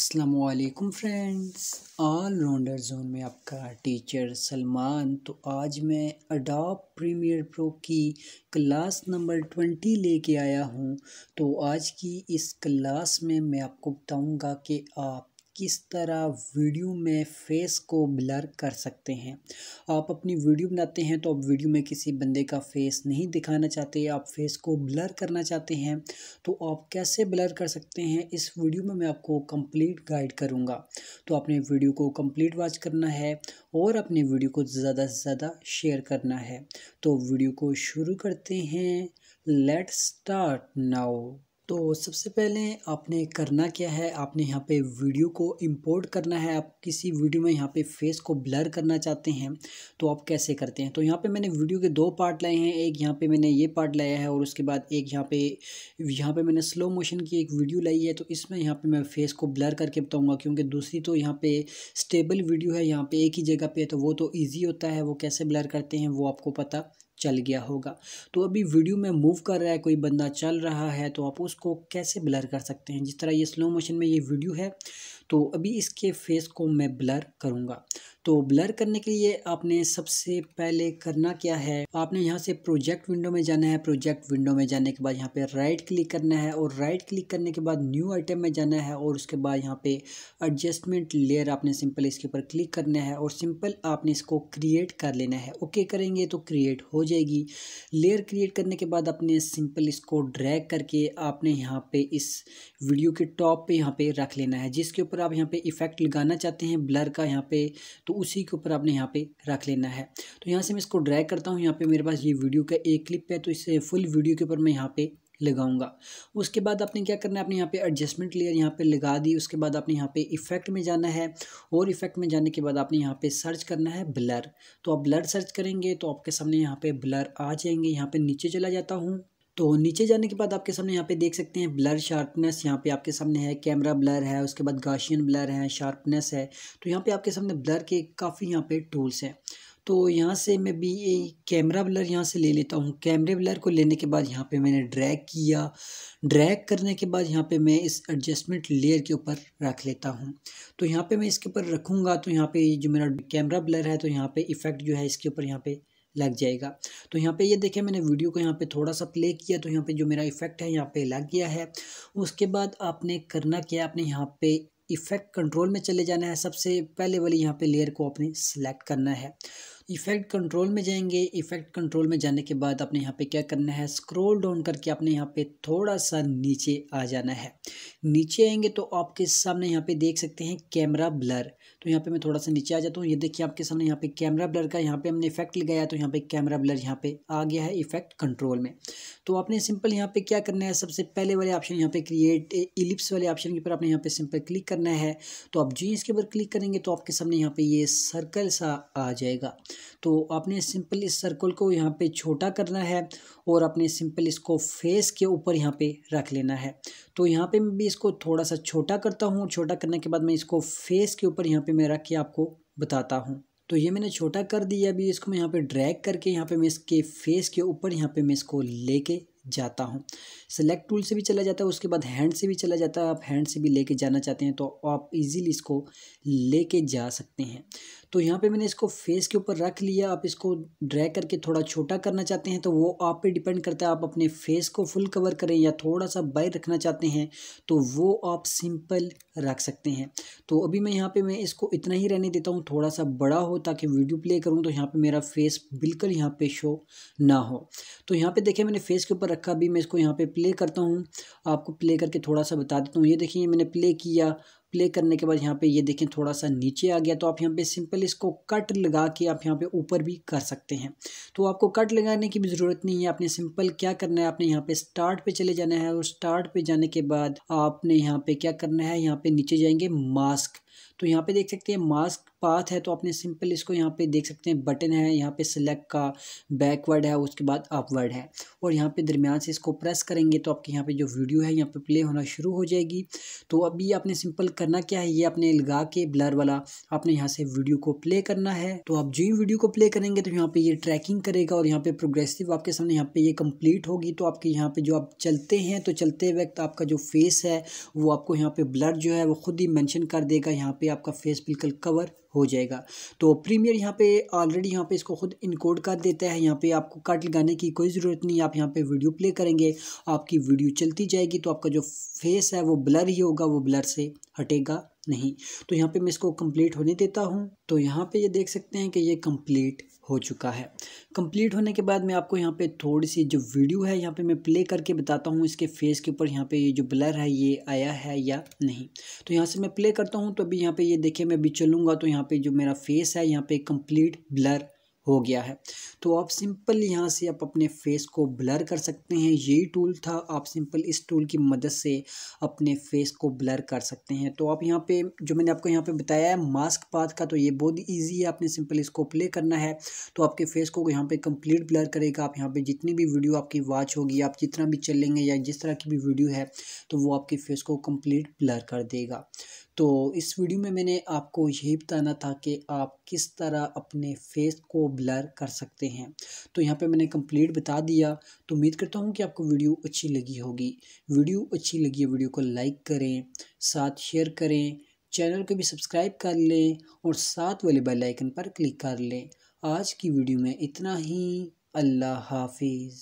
असलकुम friends all rounder zone में आपका टीचर सलमान तो आज मैं अडाप प्रीमियर प्रो की क्लास नंबर ट्वेंटी लेके आया हूँ तो आज की इस क्लास में मैं आपको बताऊँगा कि आप किस तरह वीडियो में फेस को ब्लर कर सकते हैं आप अपनी वीडियो बनाते हैं तो आप वीडियो में किसी बंदे का फेस नहीं दिखाना चाहते आप फेस को ब्लर करना चाहते हैं तो आप कैसे ब्लर कर सकते हैं इस वीडियो में मैं आपको कंप्लीट गाइड करूंगा तो आपने वीडियो को कंप्लीट वॉच करना है और अपने वीडियो को ज़्यादा से ज़्यादा शेयर करना है तो वीडियो को शुरू करते हैं लेट स्टार्ट नाउ तो सबसे पहले आपने करना क्या है आपने यहाँ पे वीडियो को इंपोर्ट करना है आप किसी वीडियो में यहाँ पे फेस को ब्लर करना चाहते हैं तो आप कैसे करते हैं तो यहाँ पे मैंने वीडियो के दो पार्ट लाए हैं एक यहाँ पे मैंने ये पार्ट लाया है और उसके बाद एक यहाँ पे यहाँ पे मैंने स्लो मोशन की एक वीडियो लाई है तो इसमें यहाँ पर मैं फेस को ब्लर करके बताऊँगा क्योंकि दूसरी तो यहाँ पर स्टेबल वीडियो है यहाँ पर एक ही जगह पर तो वो तो ईजी होता है वो कैसे ब्लर करते हैं वो आपको पता चल गया होगा तो अभी वीडियो में मूव कर रहा है कोई बंदा चल रहा है तो आप उसको कैसे ब्लर कर सकते हैं जिस तरह ये स्लो मोशन में ये वीडियो है तो अभी इसके फेस को मैं ब्लर करूँगा तो ब्लर करने के लिए आपने सबसे पहले करना क्या है आपने यहाँ से प्रोजेक्ट विंडो में जाना है प्रोजेक्ट विंडो में जाने के बाद यहाँ पे राइट क्लिक करना है और राइट क्लिक करने के बाद न्यू आइटम में जाना है और उसके बाद यहाँ पे एडजस्टमेंट लेयर आपने सिंपल इसके ऊपर क्लिक करना है और सिंपल आपने इसको क्रिएट कर लेना है ओके करेंगे तो क्रिएट हो जाएगी लेयर क्रिएट करने के बाद आपने सिंपल इसको ड्रैग करके आपने यहाँ पर इस वीडियो के टॉप पर यहाँ पर रख लेना है जिसके ऊपर आप यहाँ पर इफेक्ट लगाना चाहते हैं ब्लर का यहाँ पर तो उसी के ऊपर आपने यहाँ पे रख लेना है तो यहाँ से मैं इसको ड्रैग करता हूँ यहाँ पे मेरे पास ये वीडियो का एक क्लिप है तो इसे फुल वीडियो के ऊपर मैं यहाँ पे लगाऊंगा उसके बाद आपने क्या करना है आपने यहाँ पे एडजस्टमेंट लेयर यहाँ पे लगा दी उसके बाद आपने यहाँ पे इफ़ेक्ट में जाना है और इफ़ेक्ट में जाने के बाद आपने यहाँ पे सर्च करना है ब्लर तो आप ब्लर सर्च करेंगे तो आपके सामने यहाँ पे ब्लर आ जाएंगे यहाँ पे नीचे चला जाता हूँ तो नीचे जाने के बाद आपके सामने यहाँ पे देख सकते हैं ब्लर शार्पनेस यहाँ पे आपके सामने है कैमरा ब्लर है उसके बाद गाशियन ब्लर है शार्पनेस है तो यहाँ पे आपके सामने ब्लर के काफ़ी यहाँ पे टूल्स हैं तो यहाँ से मैं भी ये कैमरा ब्लर यहाँ से ले लेता हूँ कैमरे ब्लर को लेने के बाद यहाँ पे मैंने ड्रैग किया ड्रैग करने के बाद यहाँ पे मैं इस एडजस्टमेंट लेयर के ऊपर रख लेता हूँ तो यहाँ पे मैं इसके ऊपर रखूँगा तो यहाँ पे जो मेरा कैमरा ब्लर है तो यहाँ पे इफ़ेक्ट जो है इसके ऊपर यहाँ पे लग जाएगा तो यहाँ पे ये देखें मैंने वीडियो को यहाँ पे थोड़ा सा प्ले किया तो यहाँ पे जो मेरा इफ़ेक्ट है यहाँ पे लग गया है उसके बाद आपने करना क्या आपने यहाँ पे इफ़ेक्ट कंट्रोल में चले जाना है सबसे पहले वाली यहाँ पे लेयर को आपने सेलेक्ट करना है इफेक्ट कंट्रोल में जाएंगे इफेक्ट कंट्रोल में जाने के बाद आपने यहाँ पे क्या करना है स्क्रॉल डाउन करके आपने यहाँ पे थोड़ा सा नीचे आ जाना है नीचे आएंगे तो आपके सामने यहाँ पे देख सकते हैं कैमरा ब्लर तो यहाँ पे मैं थोड़ा सा नीचे आ जाता हूँ ये देखिए आपके सामने यहाँ पे कैमरा ब्लर का यहाँ पे हमने इफेक्ट लगाया तो यहाँ पे कैमरा ब्लर यहाँ पे आ गया है इफेक्ट कंट्रोल में तो आपने सिंपल यहाँ पे क्या करना है सबसे पहले वाले ऑप्शन यहाँ पे क्रिएट इलिप्स वाले ऑप्शन के ऊपर आपने यहाँ पे सिंपल क्लिक करना है तो आप जी इसके ऊपर क्लिक करेंगे तो आपके सामने यहाँ पे ये सर्कल सा आ जाएगा तो आपने सिंपल इस सर्कल को यहाँ पे छोटा करना है और अपने सिंपल इसको फेस के ऊपर यहाँ पे रख लेना है तो यहाँ पे मैं भी इसको थोड़ा सा छोटा करता हूँ छोटा करने के बाद मैं इसको फेस के ऊपर यहाँ पे मैं रख के आपको बताता हूँ तो ये मैंने छोटा कर दिया अभी इसको मैं यहाँ पर ड्रैग करके यहाँ पे मैं इसके फेस के ऊपर यहाँ पे मैं इसको ले जाता हूँ सेलेक्ट टूल से भी चला जाता है उसके बाद हैंड से भी चला जाता है आप हैंड से भी लेके जाना चाहते हैं तो आप इजीली इसको लेके जा सकते हैं तो यहाँ पे मैंने इसको फेस के ऊपर रख लिया आप इसको ड्रैग करके थोड़ा छोटा करना चाहते हैं तो वो आप पे डिपेंड करता है आप अपने फेस को फुल कवर करें या थोड़ा सा बाहर रखना चाहते हैं तो वो आप सिंपल रख सकते हैं तो अभी मैं यहाँ पे मैं इसको इतना ही रहने देता हूँ थोड़ा सा बड़ा हो ताकि वीडियो प्ले करूँ तो यहाँ पर मेरा फेस बिल्कुल यहाँ पर शो ना हो तो यहाँ पर देखिए मैंने फेस के ऊपर रखा अभी मैं इसको यहाँ पर प्ले करता हूँ आपको प्ले करके थोड़ा सा बता देता हूँ ये देखिए मैंने प्ले किया प्ले करने के बाद यहाँ पे ये देखें थोड़ा सा नीचे आ गया तो आप यहाँ पे सिंपल इसको कट लगा के आप यहाँ पे ऊपर भी कर सकते हैं तो आपको कट लगाने की भी ज़रूरत नहीं है आपने सिंपल क्या करना है आपने यहाँ पे स्टार्ट पे चले जाना है और स्टार्ट पे जाने के बाद आपने यहाँ पे क्या करना है यहाँ पे नीचे जाएंगे मास्क तो यहाँ पे देख सकते हैं मास्क पाथ है तो आपने सिंपल इसको यहाँ पे देख सकते हैं बटन है यहाँ पे सिलेक्ट का बैकवर्ड है उसके बाद अपवर्ड है और यहाँ पे दरमियान से इसको प्रेस करेंगे तो आपके यहाँ पे जो वीडियो है यहाँ पे प्ले होना शुरू हो जाएगी तो अभी आपने सिंपल करना क्या है ये आपने लगा के ब्लर वाला आपने यहाँ से वीडियो को प्ले करना है तो आप जो ही वीडियो को प्ले करेंगे तो यहाँ पर ये ट्रैकिंग करेगा और यहाँ पर प्रोग्रेसिव आपके सामने यहाँ पर ये कंप्लीट होगी तो आपके यहाँ पर जो आप चलते हैं तो चलते वक्त आपका जो फेस है वो आपको यहाँ पर ब्लर जो है वो खुद ही मैंशन कर देगा यहाँ यहाँ पे आपका फेस बिल्कुल कवर हो जाएगा तो प्रीमियर यहाँ पे ऑलरेडी यहाँ पे इसको खुद इनकोड कर देता है यहाँ पे आपको कट लगाने की कोई ज़रूरत नहीं आप यहाँ पे वीडियो प्ले करेंगे आपकी वीडियो चलती जाएगी तो आपका जो फेस है वो ब्लर ही होगा वो ब्लर से हटेगा नहीं तो यहाँ पे मैं इसको कंप्लीट होने देता हूँ तो यहाँ पे ये देख सकते हैं कि ये कंप्लीट हो चुका है कंप्लीट होने के बाद मैं आपको यहाँ पे थोड़ी सी जो वीडियो है यहाँ पे मैं प्ले करके बताता हूँ इसके फेस के ऊपर यहाँ पे ये जो ब्लर है ये आया है या नहीं तो यहाँ से मैं प्ले करता हूँ तो अभी यहाँ पे ये देखिए मैं अभी चलूँगा तो यहाँ पे जो मेरा फेस है यहाँ पे कंप्लीट ब्लर हो गया है तो आप सिंपल यहाँ से आप अपने फेस को ब्लर कर सकते हैं यही टूल था आप सिंपल इस टूल की मदद से अपने फेस को ब्लर कर सकते हैं तो आप यहाँ पे जो मैंने आपको यहाँ पे बताया है मास्क पाथ का तो ये बहुत ईजी है आपने सिंपल इसको प्ले करना है तो आपके फेस को यहाँ पर कंप्लीट ब्लर करेगा आप यहाँ पर जितनी भी वीडियो आपकी वॉच होगी आप जितना भी चलेंगे या जिस तरह की भी वीडियो है तो वो आपके फेस को कम्प्लीट ब्लर कर देगा तो इस वीडियो में मैंने आपको यही बताना था कि आप किस तरह अपने फेस को ब्लर कर सकते हैं तो यहाँ पे मैंने कंप्लीट बता दिया तो उम्मीद करता हूँ कि आपको वीडियो अच्छी लगी होगी वीडियो अच्छी लगी वीडियो को लाइक करें साथ शेयर करें चैनल को भी सब्सक्राइब कर लें और साथ वाले बेल आइकन पर क्लिक कर लें आज की वीडियो में इतना ही अल्लाह हाफिज़